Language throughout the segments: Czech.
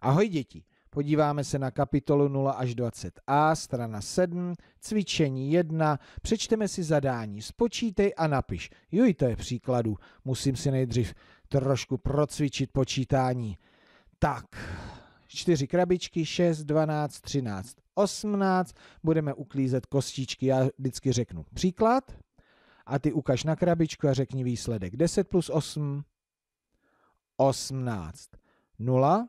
Ahoj děti! Podíváme se na kapitolu 0 až 20a, strana 7, cvičení 1, přečteme si zadání, spočítej a napiš. Juj, to je příkladu, musím si nejdřív trošku procvičit počítání. Tak, 4 krabičky, 6, 12, 13, 18, budeme uklízet kostičky, já vždycky řeknu příklad a ty ukaž na krabičku a řekni výsledek. 10 plus 8, 18, 0,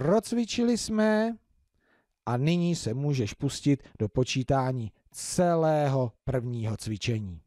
procvičili jsme a nyní se můžeš pustit do počítání celého prvního cvičení.